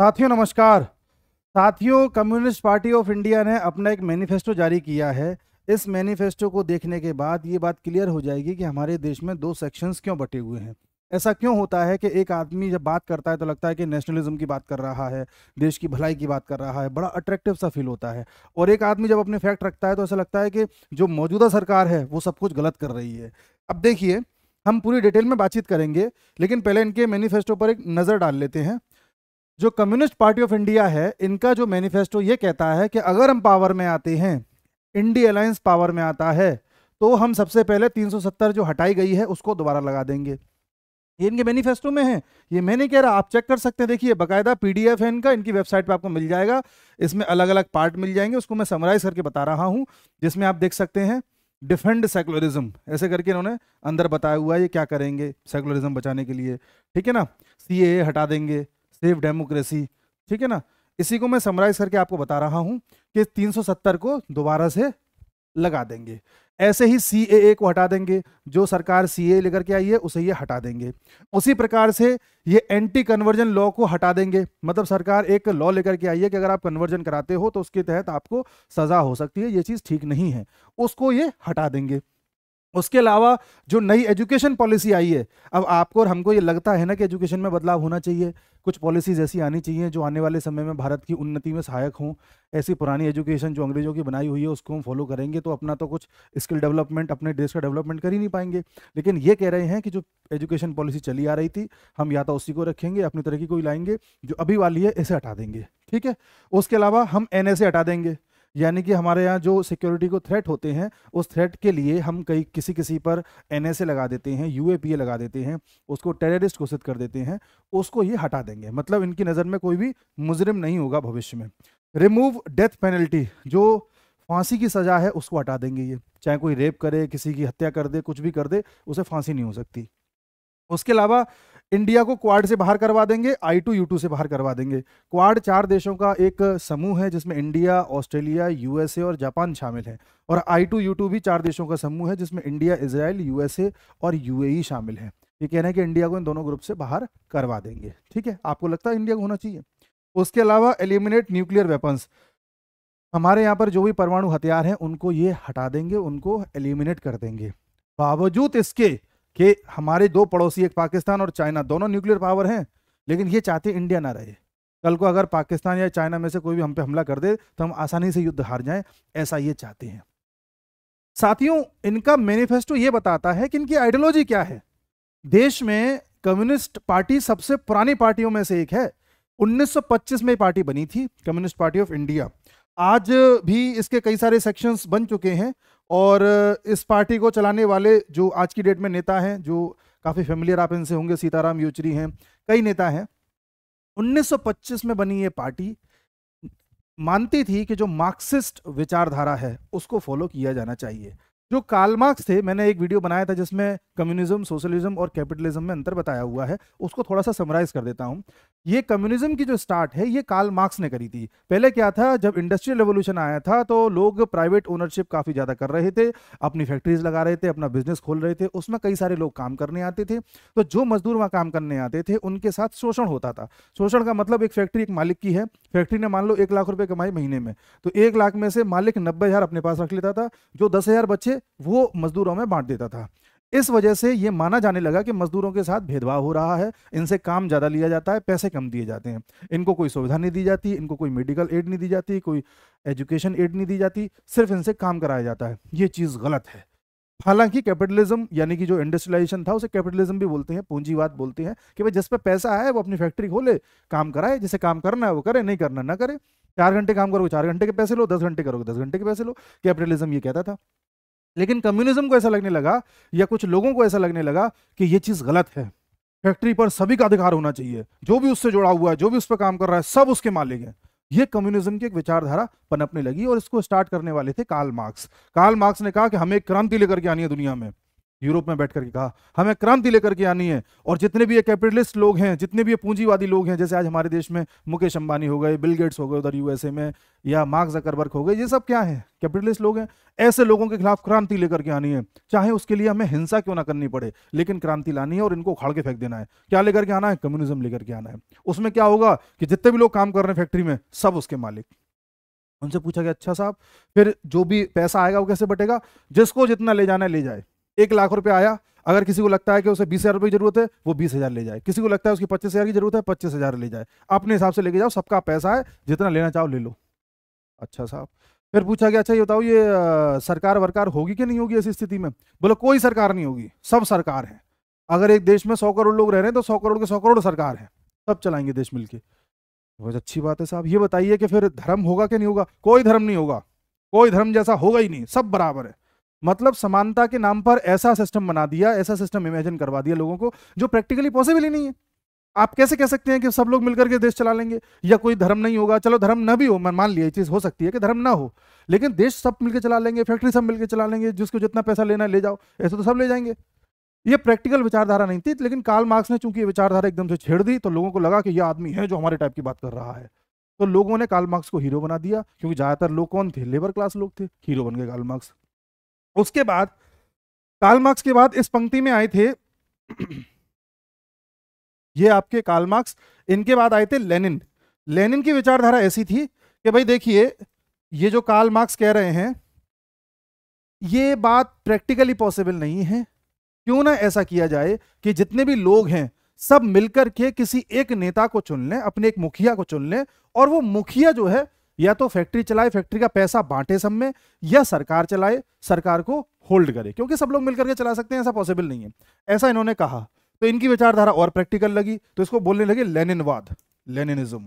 साथियों नमस्कार साथियों कम्युनिस्ट पार्टी ऑफ इंडिया ने अपना एक मैनिफेस्टो जारी किया है इस मैनिफेस्टो को देखने के बाद ये बात क्लियर हो जाएगी कि हमारे देश में दो सेक्शंस क्यों बटे हुए हैं ऐसा क्यों होता है कि एक आदमी जब बात करता है तो लगता है कि नेशनलिज्म की बात कर रहा है देश की भलाई की बात कर रहा है बड़ा अट्रैक्टिव सा फील होता है और एक आदमी जब अपने फैक्ट रखता है तो ऐसा लगता है कि जो मौजूदा सरकार है वो सब कुछ गलत कर रही है अब देखिए हम पूरी डिटेल में बातचीत करेंगे लेकिन पहले इनके मैनिफेस्टो पर एक नज़र डाल लेते हैं जो कम्युनिस्ट पार्टी ऑफ इंडिया है इनका जो मैनिफेस्टो ये कहता है कि अगर हम पावर में आते हैं इंडी अलायंस पावर में आता है तो हम सबसे पहले 370 जो हटाई गई है उसको दोबारा लगा देंगे ये इनके मैनिफेस्टो में है ये मैं नहीं कह रहा आप चेक कर सकते हैं देखिए बाकायदा पीडीएफ है इनका इनकी वेबसाइट पे आपको मिल जाएगा इसमें अलग अलग पार्ट मिल जाएंगे उसको मैं समराइज करके बता रहा हूँ जिसमें आप देख सकते हैं डिफेंड सेकुलरिज्म ऐसे करके इन्होंने अंदर बताया हुआ है ये क्या करेंगे सेकुलरिज्म बचाने के लिए ठीक है ना सी हटा देंगे सेव डेमोक्रेसी ठीक है ना इसी को मैं समराइज करके आपको बता रहा हूं कि 370 को दोबारा से लगा देंगे ऐसे ही सी ए को हटा देंगे जो सरकार सी ए लेकर के आई है उसे ये हटा देंगे उसी प्रकार से ये एंटी कन्वर्जन लॉ को हटा देंगे मतलब सरकार एक लॉ लेकर के आई है कि अगर आप कन्वर्जन कराते हो तो उसके तहत आपको सजा हो सकती है ये चीज़ ठीक नहीं है उसको ये हटा देंगे उसके अलावा जो नई एजुकेशन पॉलिसी आई है अब आपको और हमको ये लगता है ना कि एजुकेशन में बदलाव होना चाहिए कुछ पॉलिसीज ऐसी आनी चाहिए जो आने वाले समय में भारत की उन्नति में सहायक हों ऐसी पुरानी एजुकेशन जो अंग्रेजों की बनाई हुई है उसको हम फॉलो करेंगे तो अपना तो कुछ स्किल डेवलपमेंट अपने देश का डेवलपमेंट कर ही नहीं पाएंगे लेकिन ये कह रहे हैं कि जो एजुकेशन पॉलिसी चली आ रही थी हम या तो उसी को रखेंगे अपनी तरह की कोई लाएंगे जो अभी वाली है इसे हटा देंगे ठीक है उसके अलावा हम एन हटा देंगे यानी कि हमारे यहाँ जो सिक्योरिटी को थ्रेट होते हैं उस थ्रेट के लिए हम कई किसी किसी पर एन लगा देते हैं यू लगा देते हैं उसको टेररिस्ट घोषित कर देते हैं उसको ये हटा देंगे मतलब इनकी नज़र में कोई भी मुजरिम नहीं होगा भविष्य में रिमूव डेथ पेनल्टी जो फांसी की सज़ा है उसको हटा देंगे ये चाहे कोई रेप करे किसी की हत्या कर दे कुछ भी कर दे उसे फांसी नहीं हो सकती उसके अलावा इंडिया को क्वाड से बाहर करवा देंगे आई टू यू टू से बाहर करवा देंगे क्वाड चार देशों का एक समूह है जिसमें इंडिया ऑस्ट्रेलिया यूएसए और जापान शामिल है और आई टू यू टू भी चार देशों का समूह है जिसमें इंडिया इसराइल यूएसए और यूएई e शामिल है ये कहना है कि इंडिया को इन दोनों ग्रुप से बाहर करवा देंगे ठीक है आपको लगता है इंडिया को होना चाहिए उसके अलावा एलिमिनेट न्यूक्लियर वेपन्स हमारे यहाँ पर जो भी परमाणु हथियार हैं उनको ये हटा देंगे उनको एलिमिनेट कर देंगे बावजूद इसके कि हमारे दो पड़ोसी एक पाकिस्तान और चाइना दोनों न्यूक्लियर पावर हैं लेकिन ये चाहते इंडिया ना रहे कल को अगर पाकिस्तान या चाइना में से कोई भी हम पे हमला कर दे तो हम आसानी से युद्ध हार जाएं ऐसा ये चाहते हैं साथियों इनका मैनिफेस्टो ये बताता है कि इनकी आइडियोलॉजी क्या है देश में कम्युनिस्ट पार्टी सबसे पुरानी पार्टियों में से एक है 1925 में पार्टी बनी थी कम्युनिस्ट पार्टी ऑफ इंडिया आज भी इसके कई सारे सेक्शंस बन चुके हैं और इस पार्टी को चलाने वाले जो आज की डेट में नेता हैं जो काफ़ी फेमिलियर आप इनसे होंगे सीताराम योचरी हैं कई नेता हैं 1925 में बनी ये पार्टी मानती थी कि जो मार्क्सिस्ट विचारधारा है उसको फॉलो किया जाना चाहिए जो काल मार्क्स थे मैंने एक वीडियो बनाया था जिसमें कम्युनिज्म सोशलिज्म और कैपिटलिज्म में अंतर बताया हुआ है उसको थोड़ा सा समराइज कर देता हूँ ये कम्युनिज्म की जो स्टार्ट है ये काल मार्क्स ने करी थी पहले क्या था जब इंडस्ट्रियल रेवोल्यूशन आया था तो लोग प्राइवेट ओनरशिप काफ़ी ज़्यादा कर रहे थे अपनी फैक्ट्रीज लगा रहे थे अपना बिजनेस खोल रहे थे उसमें कई सारे लोग काम करने आते थे तो जो मजदूर वहां काम करने आते थे उनके साथ शोषण होता था शोषण का मतलब एक फैक्ट्री एक मालिक की है फैक्ट्री ने मान लो एक लाख रुपए कमाई महीने में तो एक लाख में से मालिक नब्बे अपने पास रख लेता था जो दस बचे वो मजदूरों में बांट देता था इस वजह से ये माना जाने लगा कि मजदूरों के साथ भेदभाव हो रहा है इनसे काम ज़्यादा लिया जाता है पैसे कम दिए जाते हैं इनको कोई सुविधा नहीं दी जाती इनको कोई मेडिकल एड नहीं दी जाती कोई एजुकेशन एड नहीं दी जाती सिर्फ इनसे काम कराया जाता है ये चीज़ गलत है हालांकि कैपिटलिज्म यानी कि जो इंडस्ट्रियलाइजेशन था उसे कैपिटलिज्म भी बोलते हैं पूंजीवाद बोलते हैं कि भाई जिस पर पैसा आए वो अपनी फैक्ट्री खोले काम कराए जिसे काम करना है वो करे नहीं करना ना करे चार घंटे काम करोगे चार घंटे के पैसे लो दस घंटे करोगे दस घंटे के पैसे लो कैपिटलिज्म ये कहता था लेकिन कम्युनिज्म को ऐसा लगने लगा या कुछ लोगों को ऐसा लगने लगा कि ये चीज़ गलत है फैक्ट्री पर सभी का अधिकार होना चाहिए जो भी उससे जुड़ा हुआ है जो भी उस पर काम कर रहा है सब उसके मालिक हैं ये कम्युनिज्म की एक विचारधारा पनपने लगी और इसको स्टार्ट करने वाले थे कार्ल मार्क्स कार्ल मार्क्स ने कहा कि हमें एक क्रांति लेकर के आनी है दुनिया में यूरोप में बैठ करके कहा हमें क्रांति लेकर के आनी है और जितने भी ये कैपिटलिस्ट लोग हैं जितने भी ये पूंजीवादी लोग हैं जैसे आज हमारे देश में मुकेश अंबानी हो गए बिल गेट्स हो गए उधर यूएसए में या मार्क जकरबर्ग हो गए ये सब क्या है कैपिटलिस्ट लोग हैं ऐसे लोगों के खिलाफ क्रांति लेकर के आनी है चाहे उसके लिए हमें हिंसा क्यों ना करनी पड़े लेकिन क्रांति लानी है और इनको उखाड़ के फेंक देना है क्या लेकर के आना है कम्युनिज्म लेकर के आना है उसमें क्या होगा कि जितने भी लोग काम कर रहे हैं फैक्ट्री में सब उसके मालिक उनसे पूछा गया अच्छा साहब फिर जो भी पैसा आएगा वो कैसे बटेगा जिसको जितना ले जाना है ले जाए एक लाख रुपया आया अगर किसी को लगता है कि उसे बीस हजार रुपये की जरूरत है वो बीस हजार ले जाए किसी को लगता है उसकी पच्चीस हजार की जरूरत है पच्चीस हजार ले जाए अपने हिसाब से लेके जाओ सबका पैसा है जितना लेना चाहो ले लो अच्छा साहब फिर पूछा गया अच्छा ये बताओ ये सरकार वरकार होगी कि नहीं होगी ऐसी स्थिति में बोलो कोई सरकार नहीं होगी सब सरकार है अगर एक देश में सौ करोड़ लोग रह रहे हैं तो सौ करोड़ के सौ करोड़ सरकार है सब चलाएंगे देश मिलकर बहुत अच्छी बात है साहब ये बताइए कि फिर धर्म होगा कि नहीं होगा कोई धर्म नहीं होगा कोई धर्म जैसा होगा ही नहीं सब बराबर है मतलब समानता के नाम पर ऐसा सिस्टम बना दिया ऐसा सिस्टम इमेजिन करवा दिया लोगों को जो प्रैक्टिकली पॉसिबल ही नहीं है आप कैसे कह सकते हैं कि सब लोग मिलकर के देश चला लेंगे या कोई धर्म नहीं होगा चलो धर्म ना भी हो मैं मान लिया ये चीज़ हो सकती है कि धर्म ना हो लेकिन देश सब मिलकर चला लेंगे फैक्ट्री सब मिलकर चला लेंगे जिसको जितना पैसा लेना है ले जाओ ऐसे तो सब ले जाएंगे ये प्रैक्टिकल विचारधारा नहीं थी लेकिन काल मार्क्स ने चूंकि विचारधारा एकदम से छेड़ दी तो लोगों को लगा कि यह आदमी है जो हमारे टाइप की बात कर रहा है तो लोगों ने काल मार्क्स को हीरो बना दिया क्योंकि ज़्यादातर लोग कौन थे लेबर क्लास लोग थे हीरो बन गए काल मार्क्स उसके बाद कालमार्क्स मार्क्स के बाद इस पंक्ति में आए थे ये आपके कालमार्क्स मार्क्स इनके बाद आए थे लेनिन लेनिन की विचारधारा ऐसी थी कि भाई देखिए ये जो काल मार्क्स कह रहे हैं ये बात प्रैक्टिकली पॉसिबल नहीं है क्यों ना ऐसा किया जाए कि जितने भी लोग हैं सब मिलकर के किसी एक नेता को चुन लें अपने एक मुखिया को चुन लें और वो मुखिया जो है या तो फैक्ट्री चलाए फैक्ट्री का पैसा बांटे सब में या सरकार चलाए सरकार को होल्ड करे क्योंकि सब लोग मिलकर के चला सकते हैं ऐसा पॉसिबल नहीं है ऐसा इन्होंने कहा तो इनकी विचारधारा और प्रैक्टिकल लगी तो इसको बोलने लगे लेनिनवाद लेनिनिज्म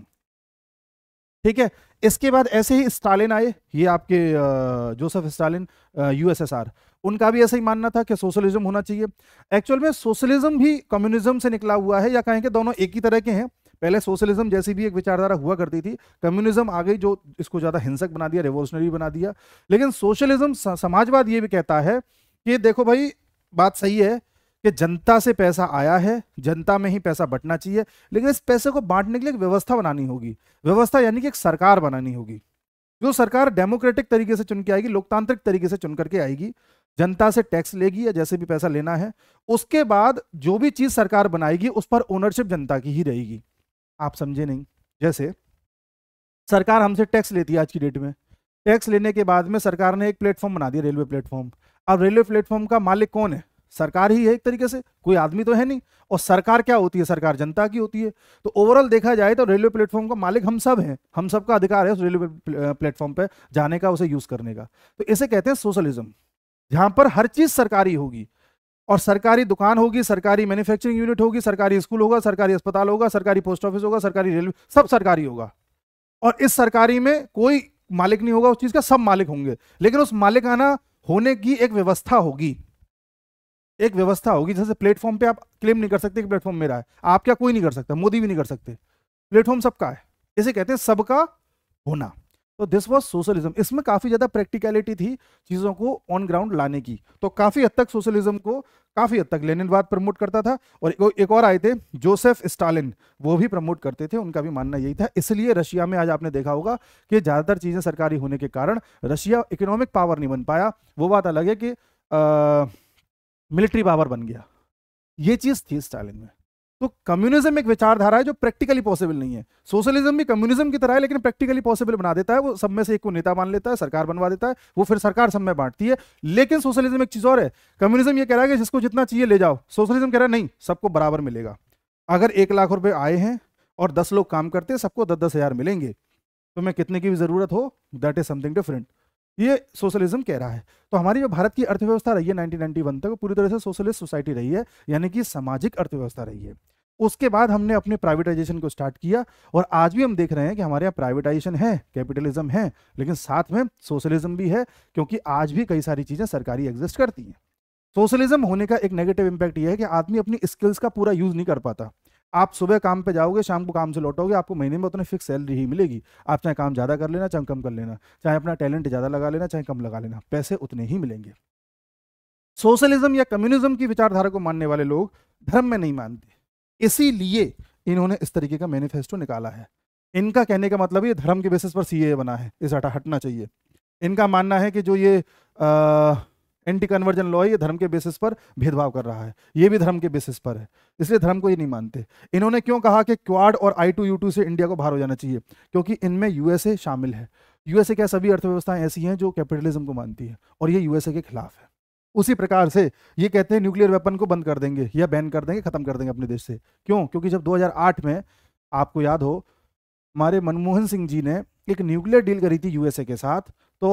ठीक है इसके बाद ऐसे ही स्टालिन आए ये आपके जोसेफ स्टालिन यूएसएसआर उनका भी ऐसा ही मानना था कि सोशलिज्म होना चाहिए एक्चुअल में सोशलिज्म भी कम्युनिज्म से निकला हुआ है या कहें कि दोनों एक ही तरह के हैं पहले सोशलिज्म जैसी भी एक विचारधारा हुआ करती थी कम्युनिज्म आ गई जो इसको ज़्यादा हिंसक बना दिया रिवोल्यूशनरी बना दिया लेकिन सोशलिज्म समाजवाद ये भी कहता है कि देखो भाई बात सही है कि जनता से पैसा आया है जनता में ही पैसा बटना चाहिए लेकिन इस पैसे को बांटने के लिए एक व्यवस्था बनानी होगी व्यवस्था यानी कि एक सरकार बनानी होगी जो सरकार डेमोक्रेटिक तरीके से चुन के आएगी लोकतांत्रिक तरीके से चुन करके आएगी जनता से टैक्स लेगी या जैसे भी पैसा लेना है उसके बाद जो भी चीज़ सरकार बनाएगी उस पर ओनरशिप जनता की ही रहेगी आप समझे नहीं जैसे सरकार हमसे टैक्स लेती है आज की डेट में टैक्स लेने के बाद में सरकार ने एक प्लेटफॉर्म बना दिया रेलवे प्लेटफॉर्म अब रेलवे प्लेटफॉर्म का मालिक कौन है सरकार ही है एक तरीके से कोई आदमी तो है नहीं और सरकार क्या होती है सरकार जनता की होती है तो ओवरऑल देखा जाए तो रेलवे प्लेटफॉर्म का मालिक हम सब हैं हम सब का अधिकार है उस रेलवे प्लेटफॉर्म पर जाने का उसे यूज़ करने का तो इसे कहते हैं सोशलिज्म जहां पर हर चीज़ सरकारी होगी और सरकारी दुकान होगी सरकारी मैन्युफैक्चरिंग यूनिट होगी सरकारी स्कूल होगा सरकारी अस्पताल होगा सरकारी पोस्ट ऑफिस होगा सरकारी रेलवे सब सरकारी होगा और इस सरकारी में कोई मालिक नहीं होगा उस चीज का सब मालिक होंगे लेकिन उस मालिकाना होने की एक व्यवस्था होगी एक व्यवस्था होगी जैसे प्लेटफॉर्म पे आप क्लेम नहीं कर सकते कि प्लेटफॉर्म मेरा है आप क्या कोई नहीं कर सकता मोदी भी नहीं कर सकते प्लेटफॉर्म सबका है इसे कहते हैं सबका होना तो दिस वॉज सोशलिज्म इसमें काफ़ी ज़्यादा प्रैक्टिकलिटी थी चीज़ों को ऑन ग्राउंड लाने की तो काफ़ी हद तक सोशलिज्म को काफ़ी हद तक लेनिनवाद प्रमोट करता था और एक और आए थे जोसेफ स्टालिन वो भी प्रमोट करते थे उनका भी मानना यही था इसलिए रशिया में आज आपने देखा होगा कि ज़्यादातर चीज़ें सरकारी होने के कारण रशिया इकोनॉमिक पावर नहीं बन पाया वो बात अलग है कि मिलिट्री पावर बन गया ये चीज़ थी स्टालिन में तो कम्युनिज्म एक विचारधारा है जो प्रैक्टिकली पॉसिबल नहीं है सोशलिज्म भी कम्युनिज्म की तरह है लेकिन प्रैक्टिकली पॉसिबल बना देता है वो सब में से एक को नेता मान लेता है सरकार बनवा देता है वो फिर सरकार सब में बांटती है लेकिन सोशलिज्म एक चीज और है कम्युनिज्म ये कह रहा है कि जिसको जितना चाहिए ले जाओ सोशलिज्म कह रहा है नहीं सबको बराबर मिलेगा अगर एक लाख रुपए आए हैं और दस लोग काम करते हैं सबको दस दस हजार मिलेंगे तो मैं कितने की भी जरूरत हो दैट इज समथिंग डिफरेंट ये सोशलिज्म कह रहा है तो हमारी जो भारत की अर्थव्यवस्था रही है 1991 तक पूरी तरह से सोशलिस्ट सोसाइटी रही है यानी कि सामाजिक अर्थव्यवस्था रही है उसके बाद हमने अपने प्राइवेटाइजेशन को स्टार्ट किया और आज भी हम देख रहे हैं कि हमारे यहाँ प्राइवेटाइजेशन है कैपिटलिज्म है लेकिन साथ में सोशलिज्म भी है क्योंकि आज भी कई सारी चीज़ें सरकारी एग्जिस्ट करती हैं सोशलिज्म होने का एक नेगेटिव इम्पैक्ट यह है कि आदमी अपनी स्किल्स का पूरा यूज़ नहीं कर पाता आप सुबह काम पे जाओगे शाम को काम से लौटोगे आपको महीने में उतनी फिक्स सैलरी ही मिलेगी आप चाहे काम ज़्यादा कर लेना चाहे कम कर लेना चाहे अपना टैलेंट ज़्यादा लगा लेना चाहे कम लगा लेना पैसे उतने ही मिलेंगे सोशलिज्म या कम्युनिज्म की विचारधारा को मानने वाले लोग धर्म में नहीं मानते इसीलिए इन्होंने इस तरीके का मैनिफेस्टो निकाला है इनका कहने का मतलब ये धर्म के बेसिस पर सी बना है इस हटा हटना चाहिए इनका मानना है कि जो ये आ, एंटी कन्वर्जन लॉ ये धर्म के बेसिस पर भेदभाव कर रहा है ये भी धर्म के बेसिस पर है इसलिए धर्म को ये नहीं मानते इन्होंने क्यों कहा कि क्वाड और आई टू यू टू से इंडिया को बाहर हो जाना चाहिए क्योंकि इनमें यूएसए शामिल है यूएसए क्या सभी अर्थव्यवस्थाएं ऐसी हैं जो कैपिटलिज्म को मानती है और ये यूएसए के खिलाफ है उसी प्रकार से ये कहते हैं न्यूक्लियर वेपन को बंद कर देंगे या बैन कर देंगे खत्म कर देंगे अपने देश से क्यों क्योंकि जब आठ में आपको याद हो हमारे मनमोहन सिंह जी ने एक न्यूक्लियर डील करी थी यूएसए के साथ तो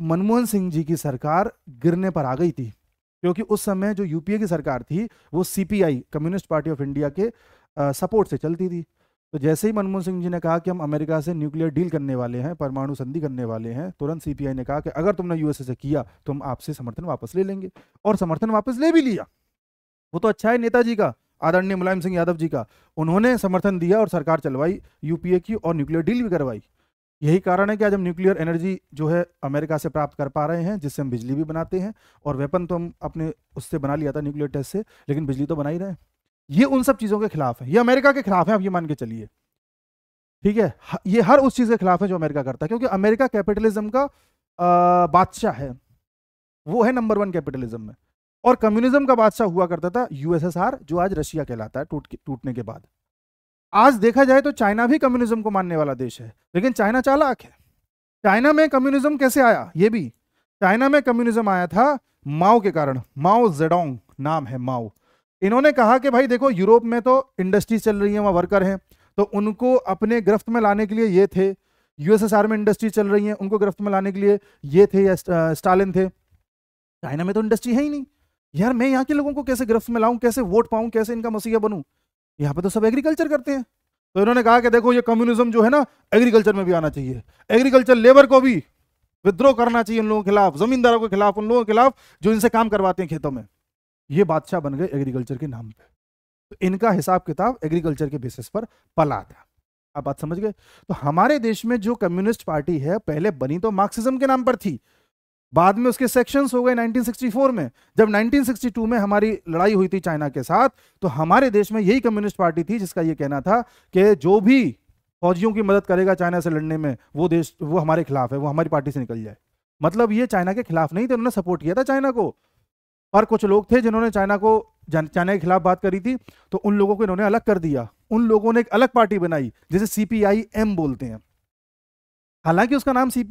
मनमोहन सिंह जी की सरकार गिरने पर आ गई थी क्योंकि उस समय जो यूपीए की सरकार थी वो CPI communist party of India के आ, सपोर्ट से चलती थी तो जैसे ही मनमोहन सिंह जी ने कहा कि हम अमेरिका से न्यूक्लियर डील करने वाले हैं परमाणु संधि करने वाले हैं तुरंत सीपीआई ने कहा कि अगर तुमने यूएसए से किया तो हम आपसे समर्थन वापस ले लेंगे और समर्थन वापस ले भी लिया वो तो अच्छा है नेताजी का आदरणीय मुलायम सिंह यादव जी का उन्होंने समर्थन दिया और सरकार चलवाई यूपीए की और न्यूक्लियर डील भी करवाई यही कारण है कि आज हम न्यूक्लियर एनर्जी जो है अमेरिका से प्राप्त कर पा रहे हैं जिससे हम बिजली भी बनाते हैं और वेपन तो हम अपने उससे बना लिया था न्यूक्लियर टेस्ट से लेकिन बिजली तो बना ही रहे हैं ये उन सब चीज़ों के खिलाफ है ये अमेरिका के खिलाफ है आप ये मान के चलिए ठीक है ये हर उस चीज़ के खिलाफ है जो अमेरिका करता है क्योंकि अमेरिका कैपिटलिज्म का बादशाह है वो है नंबर वन कैपिटलिज्म में और कम्युनिज्म का बादशाह हुआ करता था यूएसएसआर जो आज रशिया कहलाता है टूट टूटने के बाद आज देखा जाए तो चाइना भी कम्युनिज्म को मानने वाला देश है लेकिन चाइना चालाक है चाइना में कम्युनिज्म कैसे आया ये भी चाइना में कम्युनिज्म आया था माओ के कारण माओ जेडोंग नाम है माओ इन्होंने कहा कि भाई देखो यूरोप में तो इंडस्ट्रीज चल रही है वहाँ वर्कर हैं तो उनको अपने गिरफ्त में लाने के लिए ये थे यूएसएसआर में इंडस्ट्री चल रही है उनको गिरफ्त में लाने के लिए ये थे या स्टालिन थे चाइना में तो इंडस्ट्री है ही नहीं यार मैं यहाँ के लोगों को कैसे गिरफ्त में लाऊं कैसे वोट पाऊं कैसे इनका मसीहा बनूं यहाँ पे तो सब एग्रीकल्चर करते हैं तो इन्होंने कहा कि देखो ये कम्युनिज्म जो है ना एग्रीकल्चर में भी आना चाहिए एग्रीकल्चर लेबर को भी विद्रोह करना चाहिए उन लोगों के खिलाफ जमींदारों के खिलाफ उन लोगों के खिलाफ जो इनसे काम करवाते हैं खेतों में ये बादशाह बन गए एग्रीकल्चर के नाम पर तो इनका हिसाब किताब एग्रीकल्चर के बेसिस पर पला था आप बात समझ गए तो हमारे देश में जो कम्युनिस्ट पार्टी है पहले बनी तो मार्क्सिज्म के नाम पर थी बाद में उसके सेक्शंस हो गए 1964 में जब 1962 में हमारी लड़ाई हुई थी चाइना के साथ तो हमारे देश में यही कम्युनिस्ट पार्टी थी जिसका ये कहना था कि जो भी फौजियों की मदद करेगा चाइना से लड़ने में वो देश वो हमारे खिलाफ है वो हमारी पार्टी से निकल जाए मतलब ये चाइना के खिलाफ नहीं थे तो उन्होंने सपोर्ट किया था चाइना को और कुछ लोग थे जिन्होंने चाइना को चाइना के खिलाफ बात करी थी तो उन लोगों को इन्होंने अलग कर दिया उन लोगों ने एक अलग पार्टी बनाई जिसे सीपीआई एम बोलते हैं हालांकि उसका नाम सी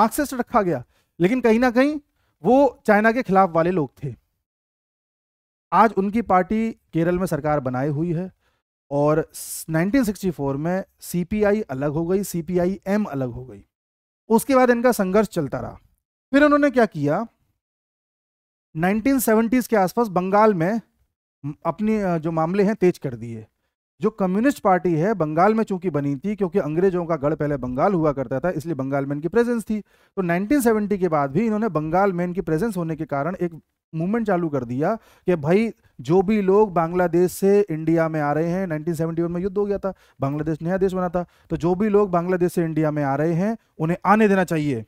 मार्क्सिस्ट रखा गया लेकिन कहीं ना कहीं वो चाइना के खिलाफ वाले लोग थे आज उनकी पार्टी केरल में सरकार बनाई हुई है और 1964 में सीपीआई अलग हो गई एम अलग हो गई उसके बाद इनका संघर्ष चलता रहा फिर उन्होंने क्या किया 1970s के आसपास बंगाल में अपनी जो मामले हैं तेज कर दिए जो कम्युनिस्ट पार्टी है बंगाल में चूंकि बनी थी क्योंकि अंग्रेजों का गढ़ पहले बंगाल हुआ करता था इसलिए बंगाल में इनकी प्रेजेंस थी तो 1970 के बाद भी इन्होंने बंगाल में इनकी प्रेजेंस होने के कारण एक मूवमेंट चालू कर दिया कि भाई जो भी लोग बांग्लादेश से इंडिया में आ रहे हैं 1971 में युद्ध हो गया था बांग्लादेश नया देश बना था तो जो भी लोग बांग्लादेश से इंडिया में आ रहे हैं उन्हें आने देना चाहिए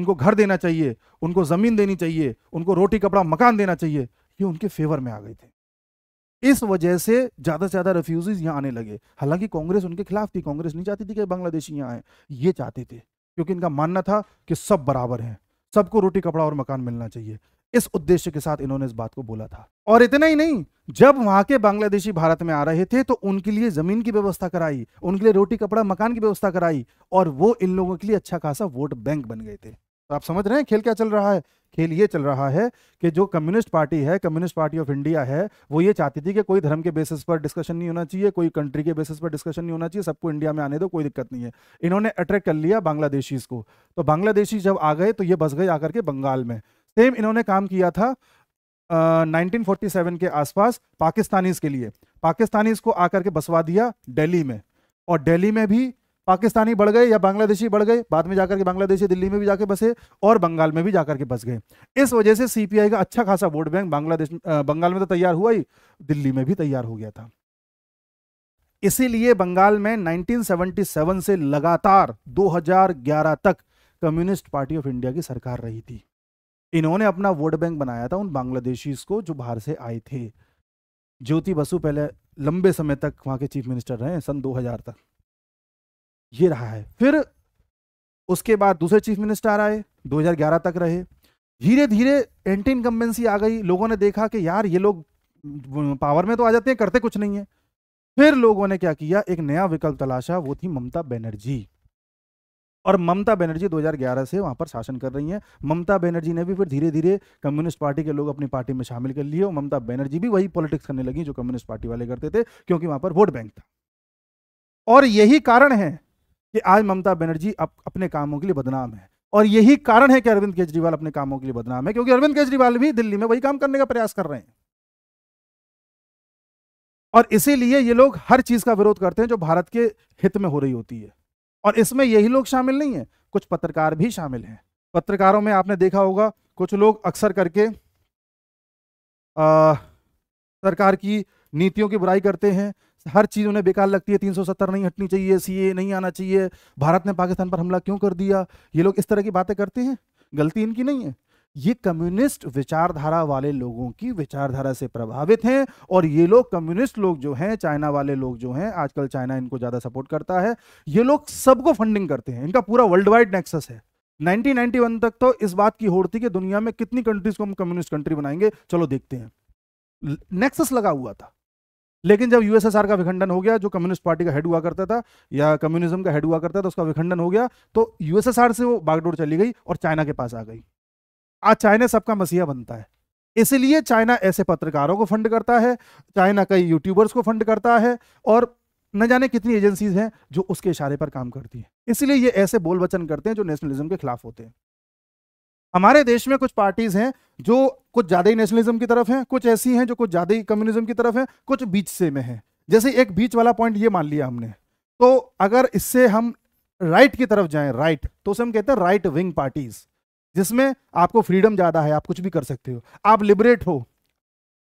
उनको घर देना चाहिए उनको ज़मीन देनी चाहिए उनको रोटी कपड़ा मकान देना चाहिए ये उनके फेवर में आ गए थे इस वजह से ज़्यादा से ज़्यादा रेफ्यूजीज यहाँ आने लगे हालांकि कांग्रेस उनके खिलाफ थी कांग्रेस नहीं चाहती थी कि बांग्लादेशी यहाँ आए ये चाहते थे क्योंकि इनका मानना था कि सब बराबर हैं सबको रोटी कपड़ा और मकान मिलना चाहिए इस उद्देश्य के साथ इन्होंने इस बात को बोला था और इतना ही नहीं जब वहां के बांग्लादेशी भारत में आ रहे थे तो उनके लिए जमीन की व्यवस्था कराई उनके लिए रोटी कपड़ा मकान की व्यवस्था कराई और वो इन लोगों के लिए अच्छा खासा वोट बैंक बन गए थे तो आप समझ रहे हैं खेल क्या चल रहा है खेल ये चल रहा है कि जो कम्युनिस्ट पार्टी है कम्युनिस्ट पार्टी ऑफ इंडिया है वो ये चाहती थी कि कोई धर्म के बेसिस पर डिस्कशन नहीं होना चाहिए कोई कंट्री के बेसिस पर डिस्कशन नहीं होना चाहिए सबको इंडिया में आने दो कोई दिक्कत नहीं है इन्होंने अट्रैक्ट कर लिया बांग्लादेशीज को तो बांग्लादेशी जब आ गए तो ये बस गए आकर के बंगाल में सेम इन्होंने काम किया था नाइनटीन के आसपास पाकिस्तानीज के लिए पाकिस्तानीज को आकर के बसवा दिया डेली में और दिल्ली में भी पाकिस्तानी बढ़ गए या बांग्लादेशी बढ़ गए बाद में जाकर के बांग्लादेशी दिल्ली में भी जाकर बसे और बंगाल में भी जाकर के बस गए इस वजह से सीपीआई का अच्छा खासा वोट बैंक बांग्लादेश बंगाल में तो तैयार हुआ ही दिल्ली में भी तैयार हो गया था इसीलिए बंगाल में 1977 से लगातार 2011 तक कम्युनिस्ट पार्टी ऑफ इंडिया की सरकार रही थी इन्होंने अपना वोट बैंक बनाया था उन बांग्लादेशी को जो बाहर से आए थे ज्योति बसु पहले लंबे समय तक वहां के चीफ मिनिस्टर रहे सन 2000 तक ये रहा है फिर उसके बाद दूसरे चीफ मिनिस्टर आए 2011 तक रहे धीरे धीरे एंटी इनकम्बेंसी आ गई लोगों ने देखा कि यार ये लोग पावर में तो आ जाते हैं करते कुछ नहीं है फिर लोगों ने क्या किया एक नया विकल्प तलाशा वो थी ममता बनर्जी और ममता बनर्जी 2011 से वहां पर शासन कर रही हैं ममता बनर्जी ने भी फिर धीरे धीरे कम्युनिस्ट पार्टी के लोग अपनी पार्टी में शामिल कर लिए और ममता बनर्जी भी वही पॉलिटिक्स करने लगी जो कम्युनिस्ट पार्टी वाले करते थे क्योंकि वहां पर वोट बैंक था और यही कारण है कि आज ममता बनर्जी अप, अपने कामों के लिए बदनाम है और यही कारण है कि अरविंद केजरीवाल अपने कामों के लिए बदनाम है क्योंकि अरविंद केजरीवाल भी दिल्ली में वही काम करने का प्रयास कर रहे हैं और इसीलिए ये लोग हर चीज का विरोध करते हैं जो भारत के हित में हो रही होती है और इसमें यही लोग शामिल नहीं है कुछ पत्रकार भी शामिल हैं पत्रकारों में आपने देखा होगा कुछ लोग अक्सर करके आ, सरकार की नीतियों की बुराई करते हैं हर चीज़ उन्हें बेकार लगती है 370 नहीं हटनी चाहिए सीए नहीं आना चाहिए भारत ने पाकिस्तान पर हमला क्यों कर दिया ये लोग इस तरह की बातें करते हैं गलती इनकी नहीं है ये कम्युनिस्ट विचारधारा वाले लोगों की विचारधारा से प्रभावित हैं और ये लोग कम्युनिस्ट लोग जो हैं चाइना वाले लोग जो हैं आजकल चाइना इनको ज़्यादा सपोर्ट करता है ये लोग सबको फंडिंग करते हैं इनका पूरा वर्ल्ड वाइड नेक्सस है 1991 तक तो इस बात की होड़ थी कि दुनिया में कितनी कंट्रीज को हम कम्युनिस्ट कंट्री बनाएंगे चलो देखते हैं नेक्सस लगा हुआ था लेकिन जब यूएसएसआर का विखंडन हो गया जो कम्युनिस्ट पार्टी का हेड हुआ करता था या कम्युनिज्म का हेड हुआ करता था उसका विखंडन हो गया तो यूएसएसआर से वो बागडोर चली गई और चाइना के पास आ गई आज चाइना सबका मसीहा बनता है इसलिए चाइना ऐसे पत्रकारों को फंड करता है चाइना कई यूट्यूबर्स को फंड करता है और न जाने कितनी एजेंसीज हैं जो उसके इशारे पर काम करती हैं इसलिए ये ऐसे बोल वचन करते हैं जो नेशनलिज्म के खिलाफ होते हैं हमारे देश में कुछ पार्टीज हैं जो कुछ ज्यादा ही नेशनलिज्म की तरफ हैं कुछ ऐसी हैं जो कुछ ज्यादा ही कम्युनिज्म की तरफ हैं कुछ बीच से में हैं जैसे एक बीच वाला पॉइंट ये मान लिया हमने तो अगर इससे हम राइट की तरफ जाएं राइट तो उसे हम कहते हैं राइट विंग पार्टीज जिसमें आपको फ्रीडम ज़्यादा है आप कुछ भी कर सकते हो आप लिबरेट हो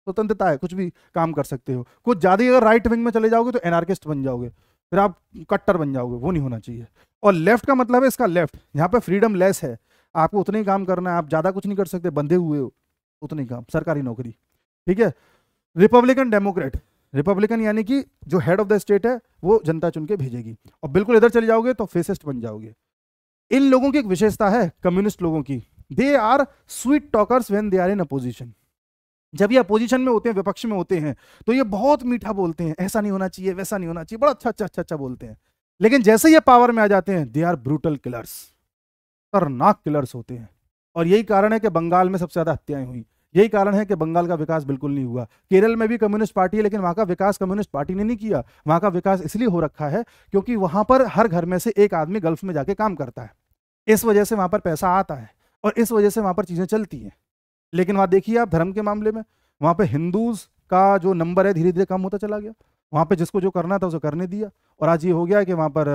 स्वतंत्रता तो है कुछ भी काम कर सकते हो कुछ ज़्यादा ही अगर राइट विंग में चले जाओगे तो एनार्किस्ट बन जाओगे फिर आप कट्टर बन जाओगे वो नहीं होना चाहिए और लेफ्ट का मतलब है इसका लेफ्ट यहाँ पे फ्रीडम लेस है आपको उतना ही काम करना है आप ज़्यादा कुछ नहीं कर सकते बंधे हुए हो उतने ही काम सरकारी नौकरी ठीक है रिपब्लिकन डेमोक्रेट रिपब्लिकन यानी कि जो हेड ऑफ द स्टेट है वो जनता चुन के भेजेगी और बिल्कुल इधर चले जाओगे तो फेसिस्ट बन जाओगे इन लोगों की एक विशेषता है कम्युनिस्ट लोगों की they are sweet talkers when they are in opposition जब ये अपोजिशन में होते हैं विपक्ष में होते हैं तो ये बहुत मीठा बोलते हैं ऐसा नहीं होना चाहिए वैसा नहीं होना चाहिए बड़ा अच्छा अच्छा अच्छा अच्छा बोलते हैं लेकिन जैसे ये पावर में आ जाते हैं दे आर ब्रूटल किलर्स खतरनाक किलर्स होते हैं और यही कारण है कि बंगाल में सबसे ज़्यादा हत्याएं हुई यही कारण है कि बंगाल का विकास बिल्कुल नहीं हुआ केरल में भी कम्युनिस्ट पार्टी है लेकिन वहां का विकास कम्युनिस्ट पार्टी ने नहीं किया वहां का विकास इसलिए हो रखा है क्योंकि वहां पर हर घर में से एक आदमी गल्फ में जाके काम करता है इस वजह से वहां पर पैसा आता है और इस वजह से वहां पर चीज़ें चलती हैं लेकिन वहां देखिए आप धर्म के मामले में वहां पर हिंदूज का जो नंबर है धीरे धीरे कम होता चला गया वहाँ पे जिसको जो करना था उसे करने दिया और आज ये हो गया कि वहाँ पर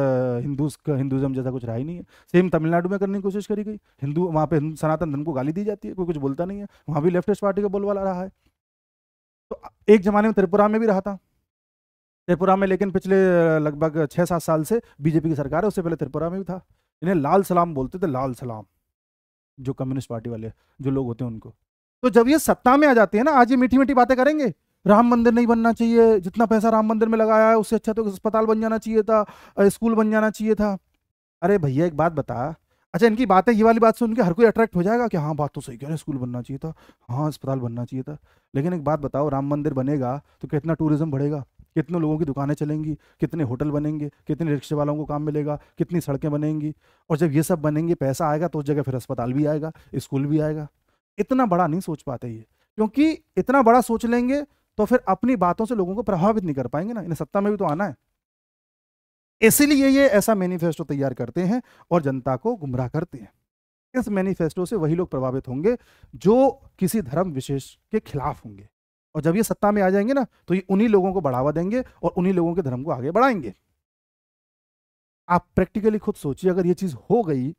हिंदूज हिंदुज़म जैसा कुछ रहा ही नहीं है सेम तमिलनाडु में करने की कोशिश करी गई हिंदू वहाँ पे सनातन धर्म को गाली दी जाती है कोई कुछ बोलता नहीं है वहाँ भी लेफ्टिस्ट पार्टी का बोलवाला रहा है तो एक ज़माने में त्रिपुरा में भी रहा था त्रिपुरा में लेकिन पिछले लगभग छः सात साल से बीजेपी की सरकार है उससे पहले त्रिपुरा में भी था इन्हें लाल सलाम बोलते थे लाल सलाम जो कम्युनिस्ट पार्टी वाले जो लोग होते हैं उनको तो जब ये सत्ता में आ जाते हैं ना आज ये मीठी मीठी बातें करेंगे राम मंदिर नहीं बनना चाहिए जितना पैसा राम मंदिर में लगाया है उससे अच्छा तो अस्पताल बन जाना चाहिए था स्कूल बन जाना चाहिए था अरे भैया एक बात बता अच्छा इनकी बातें ये वाली बात सुन के हर कोई अट्रैक्ट हो जाएगा कि हाँ बात तो सही क्या स्कूल बनना चाहिए था हाँ अस्पताल बनना चाहिए था लेकिन एक बात बताओ राम मंदिर बनेगा तो कितना टूरिज्म बढ़ेगा कितने लोगों की दुकानें चलेंगी कितने होटल बनेंगे कितने रिक्शे वालों को काम मिलेगा कितनी सड़कें बनेंगी और जब ये सब बनेंगे पैसा आएगा तो उस जगह फिर अस्पताल भी आएगा स्कूल भी आएगा इतना बड़ा नहीं सोच पाते ये क्योंकि इतना बड़ा सोच लेंगे तो फिर अपनी बातों से लोगों को प्रभावित नहीं कर पाएंगे ना इन्हें सत्ता में भी तो आना है इसीलिए ये ऐसा मैनिफेस्टो तैयार करते हैं और जनता को गुमराह करते हैं इस मैनिफेस्टो से वही लोग प्रभावित होंगे जो किसी धर्म विशेष के खिलाफ होंगे और जब ये सत्ता में आ जाएंगे ना तो ये उन्हीं लोगों को बढ़ावा देंगे और उन्हीं लोगों के धर्म को आगे बढ़ाएंगे आप प्रैक्टिकली खुद सोचिए अगर ये चीज हो गई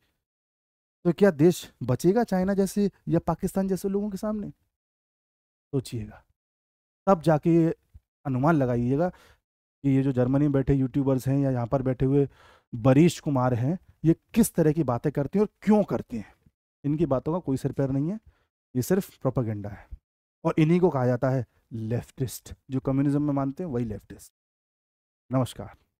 तो क्या देश बचेगा चाइना जैसे या पाकिस्तान जैसे लोगों के सामने सोचिएगा तब जाके ये अनुमान लगाइएगा कि ये जो जर्मनी में बैठे यूट्यूबर्स हैं या यहाँ पर बैठे हुए बरीश कुमार हैं ये किस तरह की बातें करते हैं और क्यों करते हैं इनकी बातों का कोई सिर पैर नहीं है ये सिर्फ प्रोपागेंडा है और इन्हीं को कहा जाता है लेफ्टिस्ट जो कम्युनिज्म में मानते हैं वही लेफ्टिस्ट नमस्कार